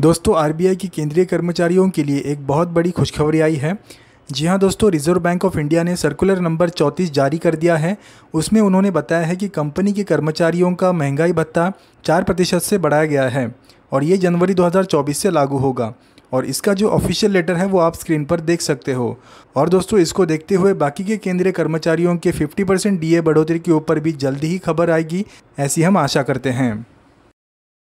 दोस्तों आरबीआई की केंद्रीय कर्मचारियों के लिए एक बहुत बड़ी खुशखबरी आई है जी हाँ दोस्तों रिजर्व बैंक ऑफ इंडिया ने सर्कुलर नंबर 34 जारी कर दिया है उसमें उन्होंने बताया है कि कंपनी के कर्मचारियों का महंगाई भत्ता चार प्रतिशत से बढ़ाया गया है और ये जनवरी 2024 से लागू होगा और इसका जो ऑफिशियल लेटर है वो आप स्क्रीन पर देख सकते हो और दोस्तों इसको देखते हुए बाकी के केंद्रीय कर्मचारियों के 50 परसेंट डी बढ़ोतरी के ऊपर भी जल्दी ही खबर आएगी ऐसी हम आशा करते हैं